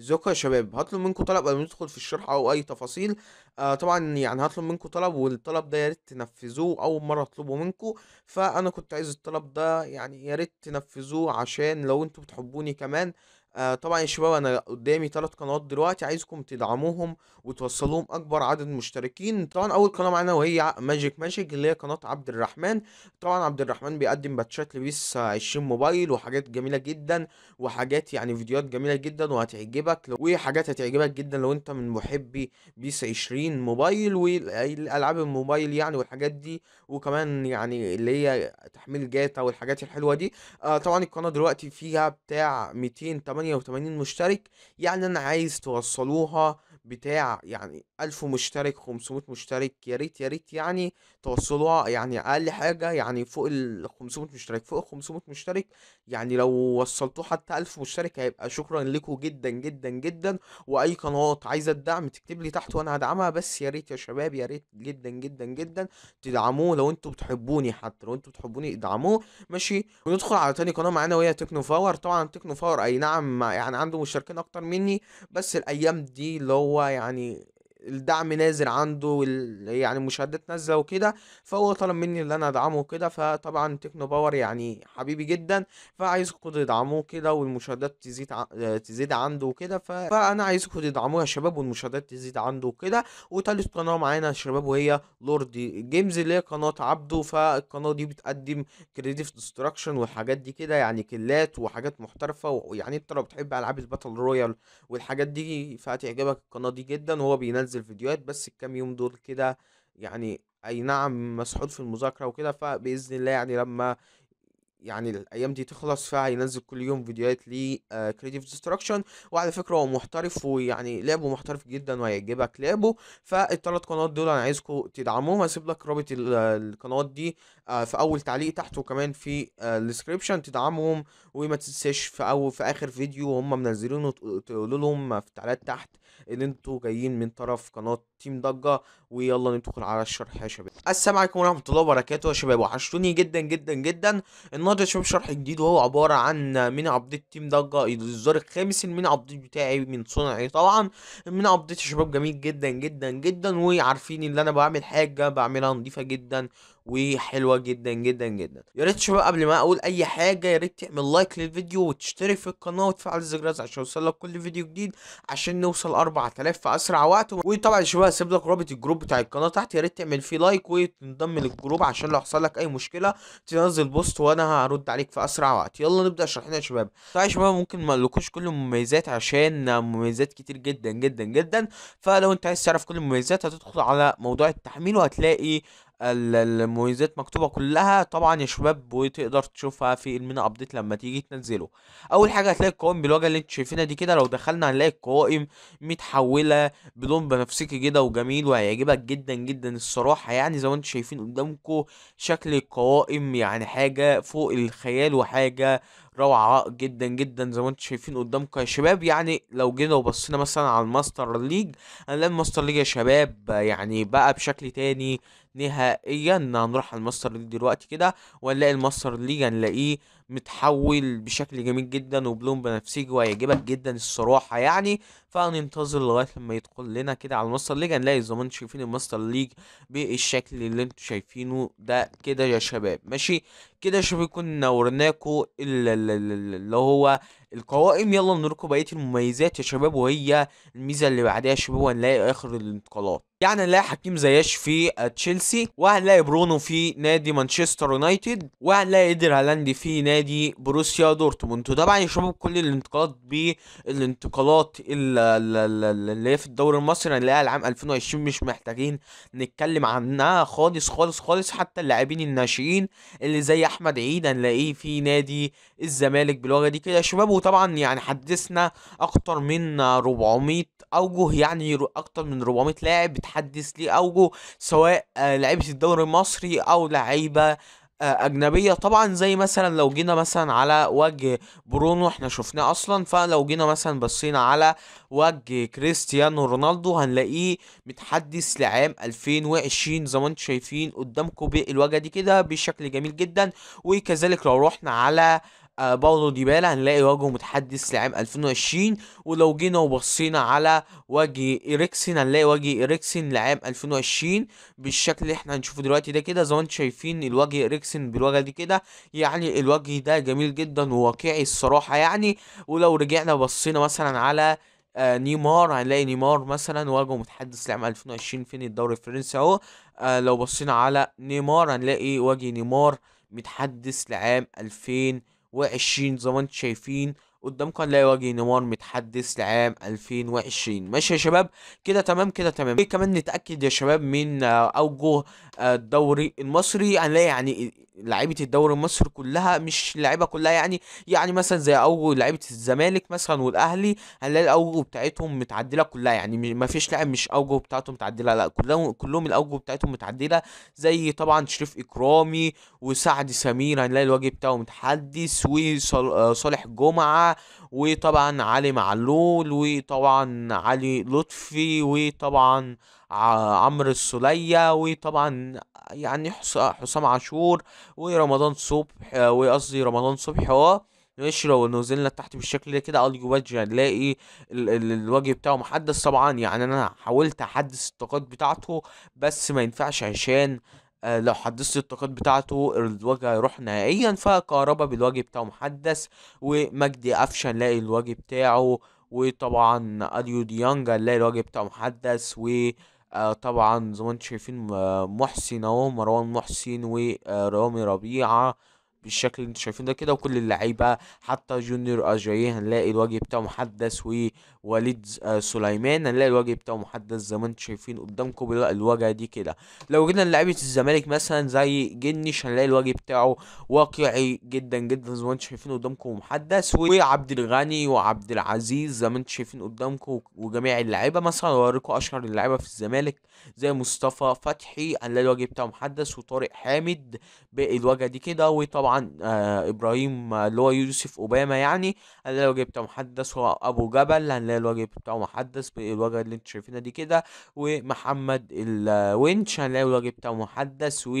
ازيكم يا شباب هطلب منكم طلب قبل ما ندخل في الشرح او اي تفاصيل آه طبعا يعني هطلب منكم طلب والطلب ده يا ريت تنفذوه اول مره اطلبه منكم فانا كنت عايز الطلب ده يعني يا ريت تنفذوه عشان لو انتم بتحبوني كمان آه طبعا يا شباب انا قدامي ثلاث قنوات دلوقتي عايزكم تدعموهم وتوصلوهم اكبر عدد مشتركين طبعا اول قناه معانا وهي ماجيك ماجيك اللي هي قناه عبد الرحمن طبعا عبد الرحمن بيقدم باتشات لبيس 20 موبايل وحاجات جميله جدا وحاجات يعني فيديوهات جميله جدا وهتعجبك وحاجات هتعجبك جدا لو انت من محبي بيس 20 موبايل والالعاب الموبايل يعني والحاجات دي وكمان يعني اللي هي تحميل جاتا والحاجات الحلوه دي آه طبعا القناه دلوقتي فيها بتاع 200 88 مشترك يعني انا عايز توصلوها بتاع يعني 1000 مشترك 500 مشترك يا ريت يا ريت يعني توصلوها يعني اقل حاجه يعني فوق ال 500 مشترك فوق ال 500 مشترك يعني لو وصلتوه حتى 1000 مشترك هيبقى شكرا لكم جدا جدا جدا واي قنوات عايزه الدعم تكتب لي تحت وانا هدعمها بس يا ريت يا شباب يا ريت جدا جدا جدا تدعموه لو انتوا بتحبوني حتى لو انتوا بتحبوني ادعموه ماشي وندخل على تاني قناه معانا وهي تكنو باور طبعا تكنو باور اي نعم يعني عنده مشتركين اكتر مني بس الايام دي اللي هو هو يعني الدعم نازل عنده وال... يعني المشاهدات نازله وكده فهو طلب مني ان انا ادعمه وكده فطبعا تكنو باور يعني حبيبي جدا فعايزكم تدعموه كده والمشاهدات تزيد ع... تزيد عنده وكده ف... فانا عايزكم تدعموه يا شباب والمشاهدات تزيد عنده وكده وتالت قناه معانا يا شباب وهي لورد جيمز اللي هي قناه عبده فالقناه دي بتقدم كريديف ديستراكشن والحاجات دي كده يعني كلات وحاجات محترفه ويعني انت لو بتحب العاب الباتل رويال والحاجات دي فهتعجبك القناه دي جدا وهو بينزل بنزل فيديوهات بس الكام يوم دول كده يعني اي نعم مسحول في المذاكره وكده فباذن الله يعني لما يعني الايام دي تخلص فهينزل كل يوم فيديوهات لي كريتيف ديستراكشن وعلى فكره هو محترف ويعني لعبه محترف جدا وهيعجبك لعبه فالثلاث قنوات دول انا عايزكم تدعموهم هسيب لك رابط القنوات دي آه، في اول تعليق تحت وكمان في الديسكريبشن آه، تدعمهم وما تنساش في اول في اخر فيديو هم منزلينه تقولوا لهم في التعليقات تحت ان انتوا جايين من طرف قناه تيم ضجه ويلا ندخل على الشرح يا شباب السلام عليكم ورحمه الله وبركاته يا شباب وحشتوني جدا جدا جدا النهارده يا شباب شرح جديد وهو عباره عن مين ابديت تيم ضجه الزر الخامس المين ابديت بتاعي من صنعي طبعا المين ابديت يا شباب جميل جدا جدا جدا وعارفين ان انا بعمل حاجه بعملها نظيفه جدا وحلوه جدا جدا جدا يا ريت شباب قبل ما اقول اي حاجه يا ريت تعمل لايك للفيديو وتشترك في القناه وتفعل الجرس عشان يوصلك كل فيديو جديد عشان نوصل 4000 في اسرع وقت وطبعا يا شباب هسيب لك رابط الجروب بتاع القناه تحت يا ريت تعمل فيه لايك وتنضم للجروب عشان لو حصل لك اي مشكله تنزل بوست وانا هرد عليك في اسرع وقت يلا نبدا شرحنا يا شباب طبعا يا شباب ممكن ما اقولكوش كل المميزات عشان مميزات كتير جدا جدا جدا فلو انت عايز تعرف كل المميزات هتدخل على موضوع التحميل وهتلاقي المميزات مكتوبه كلها طبعا يا شباب وتقدر تشوفها في المينا ابديت لما تيجي تنزله اول حاجه هتلاقي القوائم بالواجهه اللي انت شايفينها دي كده لو دخلنا هنلاقي القوائم متحوله بلون بنفسجي كده وجميل وهيعجبك جدا جدا الصراحه يعني زي ما انتم شايفين قدامكم شكل القوائم يعني حاجه فوق الخيال وحاجه روعه جدا جدا زي ما انتم شايفين قدامكم يا شباب يعني لو جينا وبصينا مثلا على الماستر ليج هنلاقي الماستر ليج يا شباب يعني بقى بشكل تاني نهائيا هنروح على الماستر ليج دلوقتي كده ونلاقي الماستر ليج هنلاقيه متحول بشكل جميل جدا وبلون بنفسجي وهيعجبك جدا الصراحه يعني فهننتظر لغايه لما يدخل لنا كده على الماستر ليج هنلاقي زي ما انتم شايفين الماستر ليج بالشكل اللي انتم شايفينه ده كده يا شباب ماشي كده يا شباب كنا وريناكم اللي هو القوائم يلا نركب بقيه المميزات يا شباب وهي الميزه اللي بعدها يا شباب هنلاقي اخر الانتقالات يعني هنلاقي حكيم زياش في تشيلسي وهنلاقي برونو في نادي مانشستر يونايتد وهنلاقي ايدر هالاندي في نادي بروسيا دورتموند وطبعا يا شباب كل الانتقالات بالانتقالات اللي هي في الدوري المصري هنلاقيها العام 2020 مش محتاجين نتكلم عنها خالص خالص خالص حتى اللاعبين الناشئين اللي زي احمد عيد هنلاقيه في نادي الزمالك بالوجه دي كده يا شباب وطبعا يعني حدثنا اكتر من 400 اوجه يعني اكتر من 400 لاعب بتحدث لي اوجه سواء آه، لعيبه الدوري المصري او لعيبه آه، اجنبيه طبعا زي مثلا لو جينا مثلا على وجه برونو احنا شفناه اصلا فلو جينا مثلا بصينا على وجه كريستيانو رونالدو هنلاقيه متحدث لعام 2020 زي ما انتم شايفين قدامكم الوجه دي كده بشكل جميل جدا وكذلك لو رحنا على آه، باولو ديبالا هنلاقي وجهه متحدث لعام 2020 ولو جينا وبصينا على وجه إريكسن هنلاقي وجه إريكسن لعام 2020 بالشكل اللي احنا هنشوفه دلوقتي ده كده زي ما انتم شايفين الوجه إريكسن بالوجه دي كده يعني الوجه ده جميل جدا وواقعي الصراحة يعني ولو رجعنا بصينا مثلا على آه نيمار هنلاقي نيمار مثلا وجهه متحدث لعام 2020 فين الدوري الفرنسي اهو آه لو بصينا على نيمار هنلاقي وجه نيمار متحدث لعام 2020 وعشرين زي ما انتم شايفين قدامكم هنلاقي وجه نيمار متحدث لعام 2020 ماشي يا شباب كده تمام كده تمام إيه كمان نتاكد يا شباب من آه، اوجه آه، الدوري المصري هنلاقي يعني, يعني لعيبه الدوري المصري كلها مش لعيبه كلها يعني يعني مثلا زي اول لعيبه الزمالك مثلا والاهلي هنلاقي الاوجه بتاعتهم متعدله كلها يعني ما فيش لاعب مش اوجه بتاعته متعدله لا كلهم كلهم الاوجه بتاعتهم متعدله زي طبعا شريف اكرامي وسعد سمير هنلاقي الوجه بتاعه متحدث وصالح آه، جمعه وطبعا علي معلول وطبعا علي لطفي وطبعا عمرو السولية وطبعا يعني حسام عاشور ورمضان صبح وقصدي رمضان صبح هو لو نزلنا تحت بالشكل ده كده ارجو وجه هنلاقي الوجه بتاعه محدث طبعا يعني انا حاولت احدث الطاقات بتاعته بس ما ينفعش عشان آه، لو حدثت الطاقات بتاعته الوجه هيروح نهائيا فكهربا بالوجه بتاعه محدث ومجدي قفشه نلاقي الوجه بتاعه وطبعا اليو ديانج هنلاقي الوجه بتاعه محدث و آه طبعا زي ما انتم شايفين محسن اهو مروان محسن ورامي آه، ربيعه بالشكل اللي انتم شايفين ده كده وكل اللعيبه حتى جونيور اجاي هنلاقي الوجه بتاعه محدث وليد آه، سليمان هنلاقي الواجهة بتاعه محدد زي ما انتم شايفين قدامكم الواجهة دي كده لو جينا لعيبه الزمالك مثلا زي جنش هنلاقي الواجهة بتاعه واقعي جدا جدا زي ما انتم شايفين قدامكم محدث وعبد الغني وعبد العزيز زي ما انتم شايفين قدامكم وجميع اللعيبه مثلا اوريكم اشهر اللعيبه في الزمالك زي مصطفى فتحي هنلاقي الواجهة بتاعه محدث وطارق حامد باقي الواجهة دي كده وطبعا آه ابراهيم آه، اللي هو يوسف اوباما يعني هنلاقي الواجهة بتاعه محدث وابو جبل هنلاقي اللي هي الوجه بتاعه محدث بالوجه اللي انتوا شايفينها دي كده ومحمد الونش هنلاقي الوجه بتاعه محدث و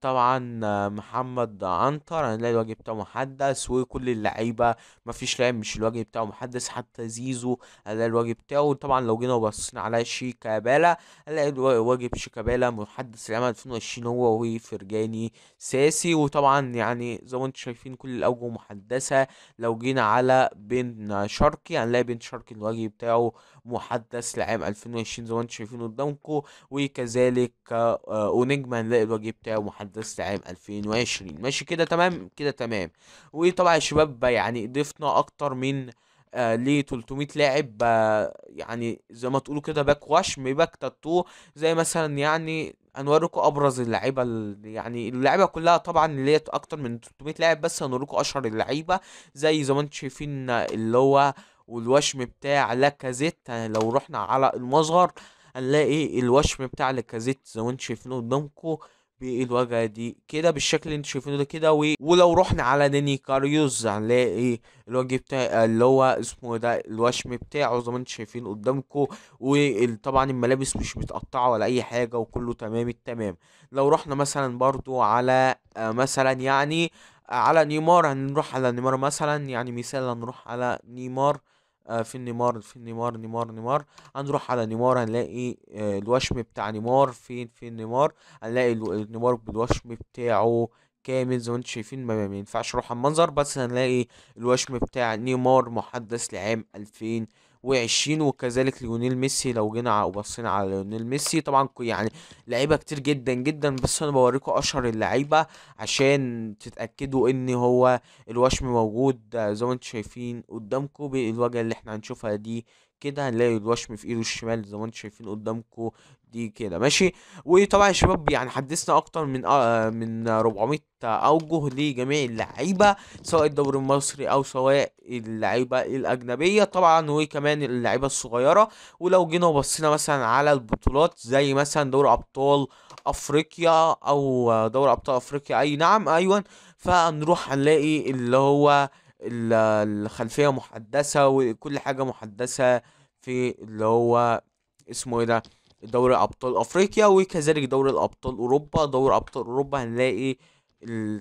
طبعا محمد عنتر هنلاقي الوجه بتاعه محدث وكل اللعيبه مفيش لاعب مش الوجه بتاعه محدث حتى زيزو هنلاقي الوجه بتاعه طبعا لو جينا وبصينا على شيكابالا هنلاقي الواجب شيكابالا محدث العام 2020 هو وفرجاني ساسي وطبعا يعني زي ما انتم شايفين كل الاوجه محدثه لو جينا على بن شرقي هنلاقي بن شرقي الوجه بتاعه محدث لعام 2020 زي ما انتم شايفين قدامكم وكذلك اونجما آه، هنلاقي الوجه بتاعه محدث لعام 2020 ماشي كده تمام كده تمام وطبعا يا شباب يعني ضفنا اكتر من آه ل 300 لاعب آه يعني زي ما تقولوا كده باك وشم باك تاتو زي مثلا يعني هنوريكم ابرز اللعيبه يعني اللعيبه كلها طبعا اللي هي اكتر من 300 لاعب بس هنوريكم اشهر اللعيبه زي زي ما انتم شايفين اللي هو والوشم بتاع لاكازيت يعني لو رحنا على المصغر هنلاقي الوشم بتاع لاكازيت زي ما انتم شايفينه قدامكم بالواجهه دي كده بالشكل اللي انتم شايفينه ده كده ولو رحنا على نيني كاريوز هنلاقي الوجه بتاع اللي هو اسمه ده الوشم بتاعه زي ما انتم شايفين قدامكم وطبعا الملابس مش متقطعه ولا اي حاجه وكله تمام التمام لو رحنا مثلا برضو على مثلا يعني على نيمار هنروح على نيمار مثلا يعني مثال هنروح على نيمار آه، في نيمار في نيمار نيمار نيمار هنروح على نيمار هنلاقي آه، الوشم بتاع نيمار فين فين نيمار هنلاقي نيمار بالوشم بتاعه كامل زي ما انتم شايفين ما ينفعش اروح المنظر بس هنلاقي الوشم بتاع نيمار محدث لعام 2000 وعشرين وكذلك ليونيل ميسي لو جينا وبصينا على ليونيل ميسي طبعا يعني لعيبه كتير جدا جدا بس انا بوريكم اشهر اللعيبه عشان تتاكدوا ان هو الوشم موجود آه، زي ما انتم شايفين قدامكم بالوجه اللي احنا هنشوفها دي كده هنلاقي الوشم في ايده الشمال زي ما انتم شايفين قدامكم دي كده ماشي وطبعا يا شباب يعني حدثنا اكتر من آه من 400 اوجه لجميع اللعيبه سواء الدوري المصري او سواء اللعيبه الاجنبيه طبعا وكمان اللعيبه الصغيره ولو جينا وبصينا مثلا على البطولات زي مثلا دوري ابطال افريقيا او دوري ابطال افريقيا اي نعم ايوه فنروح هنلاقي اللي هو الخلفيه محدثه وكل حاجه محدثه في اللي هو اسمه ايه ده دوري ابطال افريقيا وكذلك دوري الابطال اوروبا دوري ابطال اوروبا هنلاقي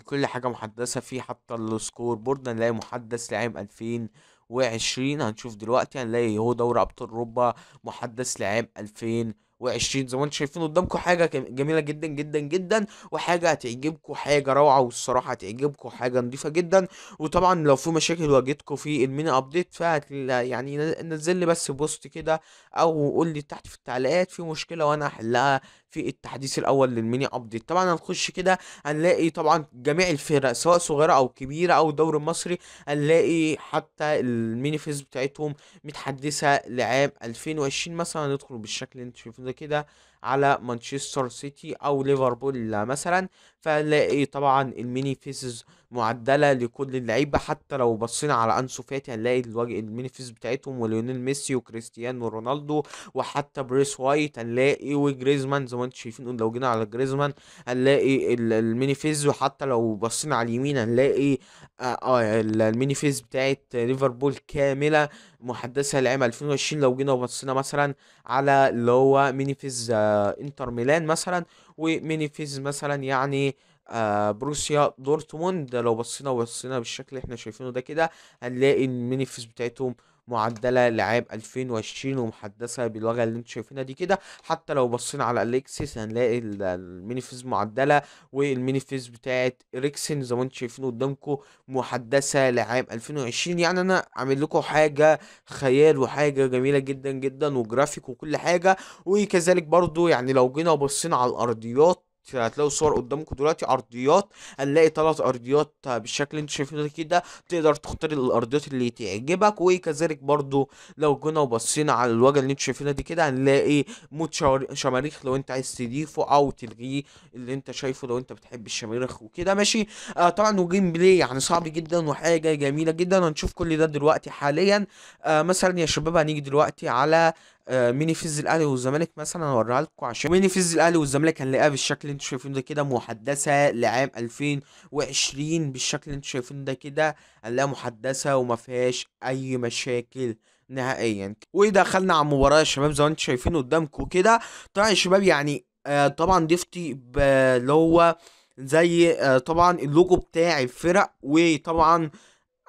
كل حاجه محدثه فيه حتى السكور بورد هنلاقي محدث لعام 2020 هنشوف دلوقتي هنلاقي هو دوري ابطال اوروبا محدث لعام 2000 وعشرين زي ما انتم شايفين قدامكم حاجه جميله جدا جدا جدا وحاجه هتعجبكم حاجه روعه والصراحه هتعجبكم حاجه نظيفه جدا وطبعا لو في مشاكل واجهتكم في الميني ابديت فهت يعني نزل لي بس بوست كده او قول لي تحت في التعليقات في مشكله وانا احلها في التحديث الاول للميني ابديت طبعا هنخش كده هنلاقي طبعا جميع الفرق سواء صغيره او كبيره او الدوري المصري هنلاقي حتى الميني فيز بتاعتهم متحدثه لعام 2020 مثلا هندخل بالشكل اللي انتم شايفينه daqui da على مانشستر سيتي او ليفربول مثلا فنلاقي طبعا الميني فيسز معدله لكل اللعيبه حتى لو بصينا على انسو فاتي هنلاقي الوجه الميني فيس بتاعتهم وليونيل ميسي وكريستيانو رونالدو وحتى بريس وايت هنلاقي وجريزمان زي ما انتم شايفين لو جينا على جريزمان هنلاقي الميني فيز وحتى لو بصينا على اليمين هنلاقي آه، آه، الميني فيز بتاعت ليفربول كامله محدثه لعام 2020 لو جينا وبصينا مثلا على اللي هو ميني فيز آه، انتر ميلان مثلا ومينيفيز مثلا يعني آه بروسيا دورتموند لو بصينا وبصينا بالشكل اللي احنا شايفينه ده كده هنلاقي المينيفيز بتاعتهم معدله لعام 2020 ومحدثه باللغه اللي انتم شايفينها دي كده حتى لو بصينا على اليكسس هنلاقي المينيفيز معدله والمينيفيز بتاعت ريكسن زي ما انتم شايفين قدامكم محدثه لعام 2020 يعني انا عامل لكم حاجه خيال وحاجه جميله جدا جدا وجرافيك وكل حاجه وكذلك برضو يعني لو جينا وبصينا على الارضيات هتلاقوا صور قدامكم دلوقتي ارضيات هنلاقي ثلاث ارضيات بالشكل اللي انتوا شايفينه كده تقدر تختار الارضيات اللي تعجبك وكذلك برضو لو جينا وبصينا على الواجهه اللي انتوا شايفينها دي كده هنلاقي مود شماريخ لو انت عايز تضيفه او تلغيه اللي انت شايفه لو انت بتحب الشماريخ وكده ماشي آه طبعا وجيم بلاي يعني صعب جدا وحاجه جميله جدا هنشوف كل ده دلوقتي حاليا آه مثلا يا شباب هنيجي دلوقتي على آه، مين يفز الاهلي والزمالك مثلا هوريها لكم عشان مين يفز الاهلي والزمالك هنلاقيها بالشكل اللي انتم شايفينه ده كده محدثه لعام 2020 بالشكل اللي انتم شايفينه ده كده هنلاقيها محدثه وما فيهاش اي مشاكل نهائيا ودخلنا على المباراه يا شباب زي ما انتم شايفين قدامكم كده طبعا يا شباب يعني آه طبعا ضيفتي اللي هو زي آه طبعا اللوجو بتاع الفرق وطبعا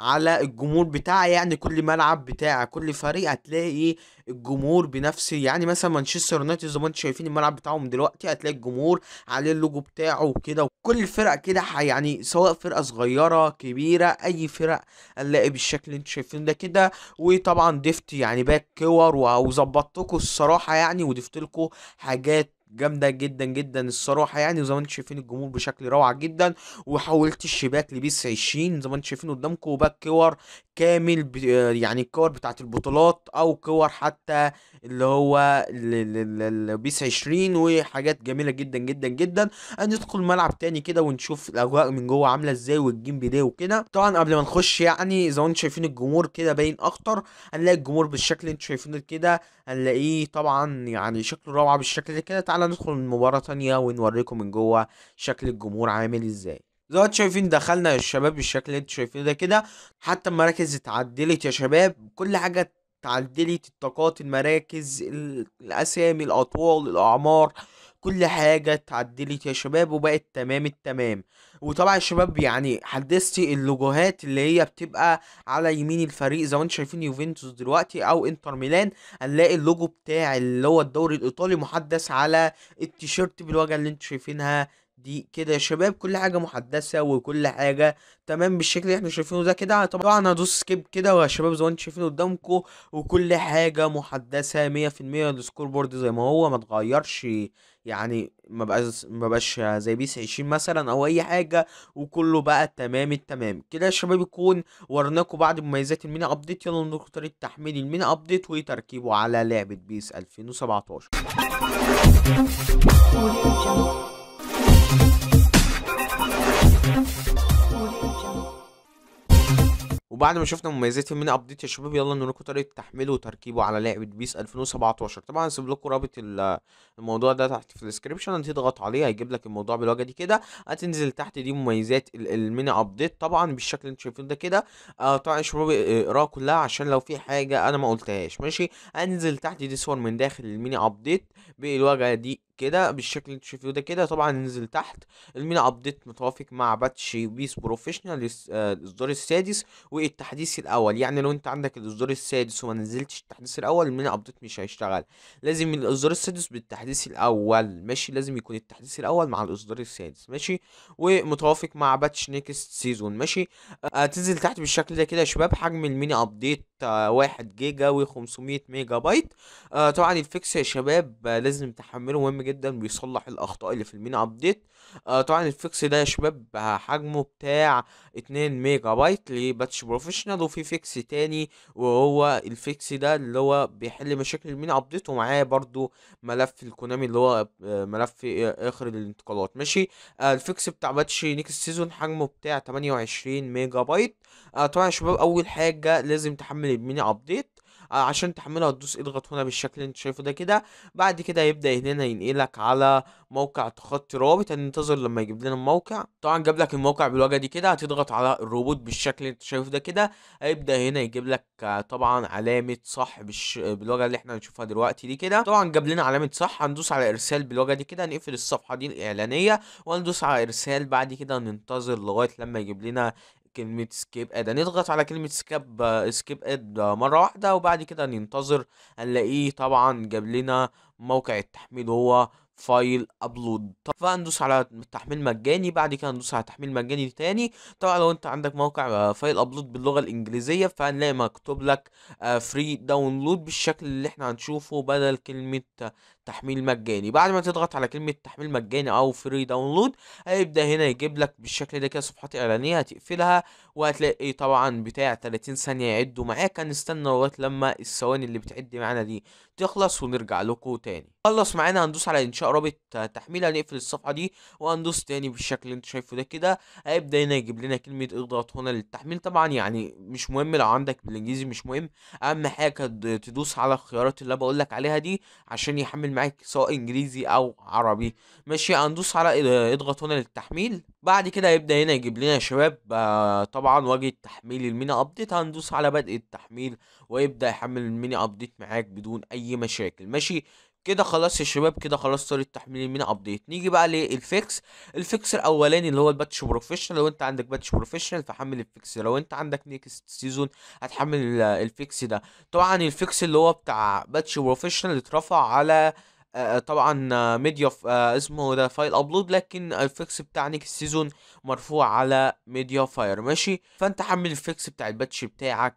على الجمهور بتاع يعني كل ملعب بتاع كل فريق هتلاقي إيه، الجمهور بنفس يعني مثلا مانشستر يونايتد زي ما انتم شايفين الملعب بتاعهم دلوقتي هتلاقي الجمهور عليه اللوجو بتاعه وكده وكل الفرق كده يعني سواء فرقه صغيره كبيره اي فرق هنلاقي بالشكل اللي انتم شايفينه ده كده وطبعا ضفت يعني باك كور وظبطتكم الصراحه يعني وضفت لكم حاجات جامده جدا جدا الصراحه يعني وزي ما انتم شايفين الجمهور بشكل روعه جدا وحولت الشباك لبيس 20 زي ما انتم شايفين قدامكم باك كور كامل يعني الكور بتاعت البطولات او كور حتى اللي هو بيس 20 وحاجات جميله جدا جدا جدا هندخل ملعب تاني كده ونشوف الاجواء من جوه عامله ازاي والجيم بلاي وكده طبعا قبل ما نخش يعني زي ما انتم شايفين الجمهور كده باين اكتر هنلاقي الجمهور بالشكل اللي انتم شايفينه كده هنلاقيه طبعا يعني شكله روعه بالشكل ده كده تعالى ندخل من مباراة تانية ونوريكم من جوه شكل الجمهور عامل ازاي دلوقتي شايفين دخلنا يا شباب بالشكل اللي انتوا شايفينه ده كده حتى المراكز اتعدلت يا شباب كل حاجة اتعدلت الطاقات المراكز الاسامي الاطوال الاعمار كل حاجة اتعدلت يا شباب وبقت تمام التمام وطبعا يا شباب يعني حدثت اللوجوهات اللي هي بتبقى على يمين الفريق زي ما انتم شايفين يوفنتوس دلوقتي او انتر ميلان هنلاقي اللوجو بتاع اللي هو الدوري الايطالي محدث على التيشيرت بالوجه اللي انتم شايفينها دي كده يا شباب كل حاجة محدثة وكل حاجة تمام بالشكل اللي احنا شايفينه ده كده طبعا هدوس سكيب كده يا شباب زي ما انتوا شايفين قدامكم وكل حاجة محدثة مية في المية السكور بورد زي ما هو ما اتغيرش يعني ما بقاش ما بقاش زي بيس 20 مثلا او اي حاجه وكله بقى تمام التمام كده يا شباب يكون ورناكم بعض مميزات المين ابديت يلا نذكر طريقه تحميل المين ابديت وتركيبه على لعبه بيس 2017 وبعد ما شفنا مميزات الميني ابديت يا شباب يلا نوريكم طريقه تحميله وتركيبه على لعبه بيس 2017 طبعا هسيب لكم رابط الموضوع ده تحت في الديسكربشن هتضغط عليه هيجيب لك الموضوع بالواجهه دي كده هتنزل تحت دي مميزات الميني ابديت طبعا بالشكل اللي انتم شايفينه ده كده آه طبعا يا شباب آه، اقراها كلها عشان لو في حاجه انا ما قلتهاش ماشي هنزل تحت دي صور من داخل الميني ابديت بالواجهه دي كده بالشكل اللي انتوا شايفينه ده كده طبعا ننزل تحت المين ابديت متوافق مع باتش بيس بروفيشنال آه، الاصدار السادس والتحديث الاول يعني لو انت عندك الاصدار السادس وما نزلتش التحديث الاول المين ابديت مش هيشتغل لازم الاصدار السادس بالتحديث الاول ماشي لازم يكون التحديث الاول مع الاصدار السادس ماشي ومتوافق مع باتش نيكست سيزون ماشي آه، تنزل تحت بالشكل ده كده يا شباب حجم الميني ابديت آه، واحد جيجا و500 ميجا بايت طبعا الفيكس يا شباب لازم تحمله مهم جدا جدا بيصلح الاخطاء اللي في المين ابديت آه طبعا الفيكس ده يا شباب حجمه بتاع 2 ميجا بايت لباتش بروفيشنال وفي فيكس تاني وهو الفيكس ده اللي هو بيحل مشاكل المين ابديت ومعاه برضو ملف الكونامي اللي هو آه، ملف آه، اخر الانتقالات ماشي آه الفيكس بتاع باتش نيكست سيزون حجمه بتاع 28 ميجا بايت آه طبعا يا شباب اول حاجه لازم تحمل الميني ابديت عشان تحملها هتدوس اضغط ايه هنا بالشكل اللي انت شايفه ده كده بعد كده هيبدا هنا ينقلك على موقع تخطي رابط هننتظر لما يجيب لنا الموقع طبعا جاب لك الموقع بالواجهه دي كده هتضغط على الروبوت بالشكل اللي انت شايفه ده كده هيبدا هنا يجيب لك طبعا علامه صح بالش... بالواجهه اللي احنا هنشوفها دلوقتي دي كده طبعا جاب لنا علامه صح هندوس على ارسال بالواجهه دي كده هنقفل الصفحه دي الاعلانيه وهندوس على ارسال بعد كده هننتظر لغايه لما يجيب لنا كلمة سكيب اد هنضغط على كلمة سكيب سكيب اد مرة واحدة وبعد كده ننتظر هنلاقيه طبعا جاب لنا موقع التحميل هو فايل ابلود طبعا ندوس على التحميل مجاني بعد كده ندوس على تحميل مجاني تاني طبعا لو انت عندك موقع فايل آه، ابلود باللغه الانجليزيه فهنلاقي مكتوب لك فري آه، داونلود بالشكل اللي احنا هنشوفه بدل كلمه تحميل مجاني بعد ما تضغط على كلمه تحميل مجاني او فري داونلود هيبدا هنا يجيب لك بالشكل ده كده صفحات اعلانيه هتقفلها وهتلاقي طبعا بتاع 30 ثانيه يعدوا معاك هنستنى لغايه لما الثواني اللي بتعد معانا دي تخلص ونرجع لكم تاني خلص معانا هندوس على انشاء رابط تحميل هنقفل الصفحه دي وهندوس تاني بالشكل اللي انت شايفه ده كده هيبدا هنا يجيب لنا كلمه اضغط هنا للتحميل طبعا يعني مش مهم لو عندك بالانجليزي مش مهم اهم حاجه تدوس على الخيارات اللي انا بقول لك عليها دي عشان يحمل هيعمل معاك سواء انجليزي او عربي ماشي هندوس على اضغط هنا للتحميل بعد كده هيبدا هنا يجيب لنا يا شباب آه، طبعا واجهه تحميل الميني ابديت هندوس على بدء التحميل ويبدا يحمل الميني ابديت معاك بدون اي مشاكل ماشي كده خلاص يا شباب كده خلاص صارت تحميل من ابديت نيجي بقى للفيكس الفيكس الاولاني اللي هو الباتش بروفيشنال لو انت عندك باتش بروفيشنال فحمل الفيكس لو انت عندك نيكست سيزون هتحمل الفيكس ده طبعا الفيكس اللي هو بتاع باتش بروفيشنال اترفع على آه، طبعا آه، ميديا آه، اسمه ده فايل ابلود لكن الفيكس بتاع نيك السيزون مرفوع على ميديا فاير ماشي فانت حمل الفيكس بتاع الباتش بتاعك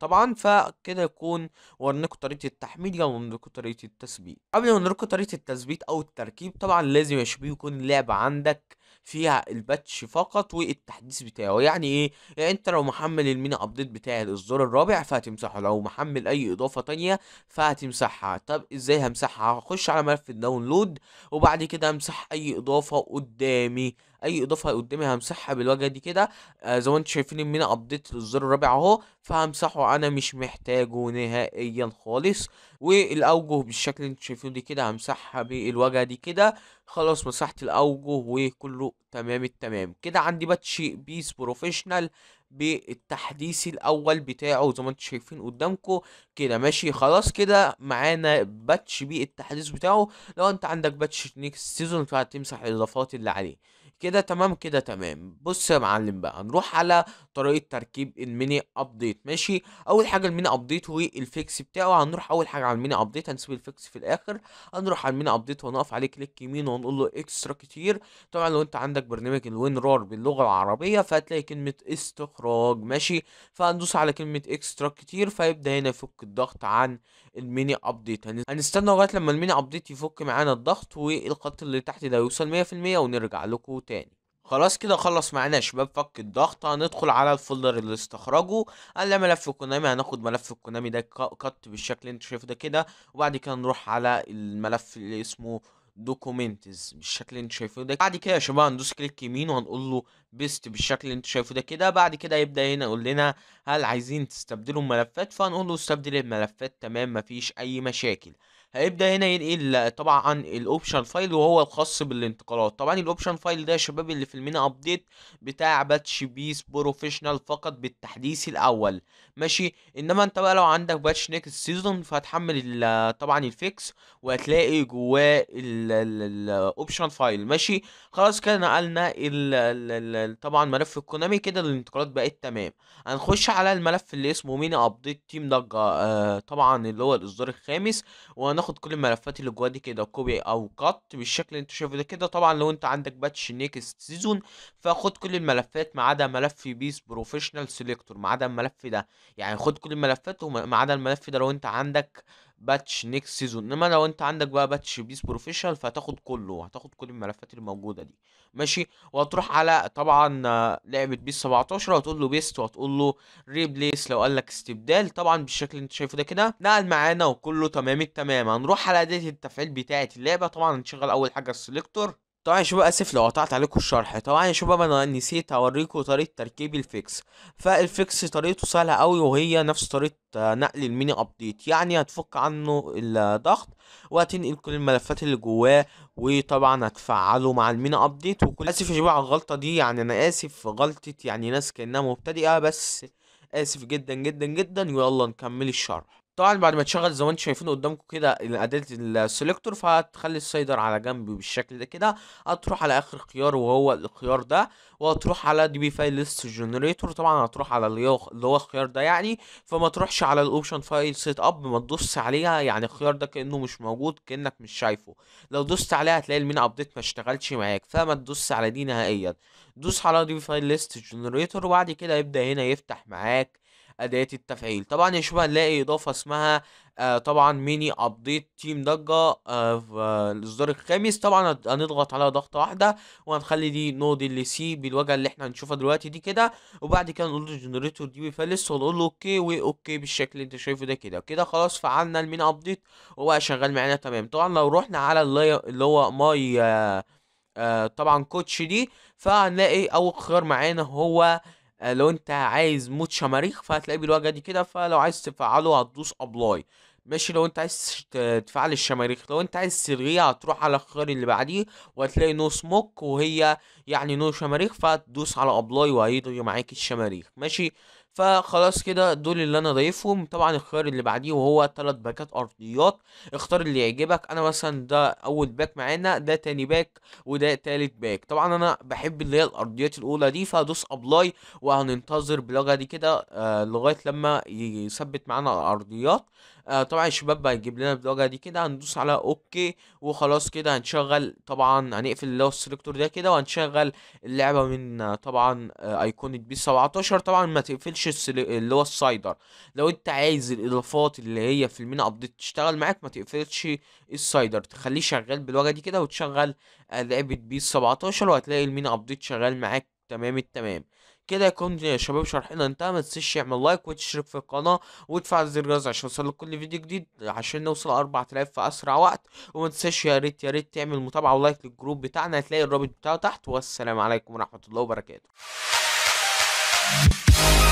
طبعا فكده يكون ورنكم طريقه التحميل يلا ورنكم طريقه التثبيت قبل ما نوريكم طريقه التثبيت او التركيب طبعا لازم يا شباب يكون اللعبه عندك فيها الباتش فقط والتحديث بتاعه يعني ايه يعني انت لو محمل الميني ابديت بتاع الاصدار الرابع فهتمسحه لو محمل اي اضافه تانية فهتمسحها طب ازاي همسحها هخش على ملف الداونلود وبعد كده امسح اي اضافه قدامي اي اضافه قدامي همسحها بالواجهه دي كده آه، زي ما انتم شايفين ان انا ابديت للزر الرابع اهو فهمسحه انا مش محتاجه نهائيا خالص والاوجه بالشكل اللي انتم شايفينه دي كده همسحها بالواجهه دي كده خلاص مسحت الاوجه وكله تمام التمام كده عندي باتش بيس بروفيشنال بالتحديث الاول بتاعه زي ما انتم شايفين قدامكم كده ماشي خلاص كده معانا باتش بي التحديث بتاعه لو انت عندك باتش نيكست سيزون فهتمسح الاضافات اللي عليه كده تمام كده تمام بص يا معلم بقى هنروح على طريقه تركيب الميني ابديت ماشي اول حاجه الميني ابديت والفيكس بتاعه هنروح اول حاجه على الميني ابديت هنسيب الفيكس في الاخر هنروح على الميني ابديت ونقف عليه كليك يمين ونقول له اكسترا كتير طبعا لو انت عندك برنامج الوين رار باللغه العربيه فهتلاقي كلمه استخراج ماشي فهندوس على كلمه اكسترا كتير فيبدا هنا يفك الضغط عن الميني ابديت هنستنى لغايه لما الميني ابديت يفك معانا الضغط والخط اللي تحت ده يوصل 100% ونرجع لكم تاني خلاص كده خلص معانا شباب فك الضغط هندخل على الفولدر اللي استخرجه على ملف الكونامي هناخد ملف الكونامي ده كات بالشكل اللي انت شايفه ده كده وبعد كده نروح على الملف اللي اسمه دوكومنتز بالشكل اللي انت شايفه ده بعد كده يا شباب هندوس كليك يمين وهنقول له بيست بالشكل اللي انت شايفه ده كده بعد كده يبدا هنا يقول لنا هل عايزين تستبدلوا الملفات فهنقول له استبدل الملفات تمام مفيش اي مشاكل هيبدا هنا ينقل طبعا الاوبشن فايل وهو الخاص بالانتقالات طبعا الاوبشن فايل ده يا شباب اللي في المينا ابديت بتاع باتش بيس بروفيشنال فقط بالتحديث الاول ماشي انما انت بقى لو عندك باتش نيكست سيزون فهتحمل طبعا الفيكس وهتلاقي جواه الاوبشن فايل ماشي خلاص كده نقلنا طبعا ملف الكونامي كده الانتقالات بقت تمام هنخش على الملف اللي اسمه مينا ابديت تيم ضجه آه طبعا اللي هو الاصدار الخامس وهنا هناخد كل الملفات اللي جوا دي كده كوبي او كات بالشكل اللي انتوا شايفه ده كده طبعا لو انت عندك باتش نيكست سيزون فخد كل الملفات ما عدا ملف بيس بروفيشنال سيلكتور ما عدا الملف ده يعني خد كل الملفات وما عدا الملف ده لو انت عندك باتش نيكست سيزون انما لو انت عندك بقى باتش بيس بروفيشنال فهتاخد كله هتاخد كل الملفات الموجوده دي ماشي وهتروح على طبعا لعبه بيس 17 وهتقول له بيست وهتقول له ريبليس لو قال لك استبدال طبعا بالشكل اللي انت شايفه ده كده نقل معانا وكله تمام التمام هنروح على اداه التفعيل بتاعه اللعبه طبعا هنشغل اول حاجه السلكتور طبعا يا شباب اسف لو قطعت عليكم الشرح طبعا يا شباب انا نسيت اوريكم طريقه تركيب الفيكس فالفيكس طريقته سهله قوي وهي نفس طريقه نقل الميني ابديت يعني هتفك عنه الضغط وهتنقل كل الملفات اللي جواه وطبعا هتفعله مع الميني ابديت وكل اسف يا شباب على الغلطه دي يعني انا اسف غلطه يعني ناس كانها مبتدئه بس اسف جدا جدا جدا ويلا نكمل الشرح طبعا بعد ما تشغل زي ما انتم شايفين قدامكم كده اداه السلكتور فهتخلي السايدر على جنب بالشكل ده كده هتروح على اخر خيار وهو الخيار ده وهتروح على دي بي فايل ليست جنريتور طبعا هتروح على اللي هو الخيار ده يعني فما تروحش على الاوبشن فايل سيت اب ما تدوس عليها يعني الخيار ده كانه مش موجود كانك مش شايفه لو دوست عليها هتلاقي المين ابديت ما اشتغلش معاك فما تدوس على دي نهائيا دوس على دي بي فايل ليست جنريتور وبعد كده يبدا هنا يفتح معاك اداة التفعيل طبعا يا شباب هنلاقي اضافة اسمها آه طبعا ميني ابديت تيم ضجة آه في الاصدار الخامس طبعا هنضغط على ضغطة واحدة وهنخلي دي نود اللي سي بالوجه اللي احنا هنشوفها دلوقتي دي كده وبعد كده نقول له جنريتور دي بيفلس ونقول له اوكي واوكي بالشكل اللي انت شايفه ده كده كده خلاص فعلنا الميني ابديت وبقى شغال معانا تمام طبعا لو رحنا على اللي هو ماي آه آه طبعا كوتش دي فهنلاقي اول خيار معانا هو آه، لو انت عايز موت شماريخ فهتلاقيه بالواجهه دي كده فلو عايز تفعله هتدوس ابلاي ماشي لو انت عايز تفعل الشماريخ لو انت عايز تلغيها هتروح على الخيار اللي بعديه وهتلاقي نو سموك وهي يعني نو شماريخ فهتدوس على ابلاي وهيلغي معاك الشماريخ ماشي فخلاص كده دول اللي انا ضايفهم طبعا الخيار اللي بعديه وهو تلات باكات ارضيات اختار اللي يعجبك انا مثلا ده اول باك معانا ده تاني باك وده تالت باك طبعا انا بحب اللي هي الارضيات الاولى دي فدوس ابلاي وهننتظر بلغه دي كده آه لغايه لما يثبت معانا الارضيات آه طبعا الشباب يجيب لنا الدرجه دي كده هندوس على اوكي وخلاص كده هنشغل طبعا هنقفل اللي هو السلكتور ده كده وهنشغل اللعبه من طبعا آه ايقونه بي 17 طبعا ما تقفلش اللي هو السايدر لو انت عايز الاضافات اللي هي في المين ابديت تشتغل معاك ما تقفلش السايدر تخليه شغال بالواجهه دي كده وتشغل آه، لعبه بي 17 وهتلاقي المين ابديت شغال معاك تمام التمام كده يكون يا شباب شرحنا انتهى ما تنساش تعمل لايك وتشترك في القناه وتفعل زر الجرس عشان يوصلك كل فيديو جديد عشان نوصل 4000 في اسرع وقت وما تنساش يا ريت يا ريت تعمل متابعه ولايك للجروب بتاعنا هتلاقي الرابط بتاعه تحت والسلام عليكم ورحمه الله وبركاته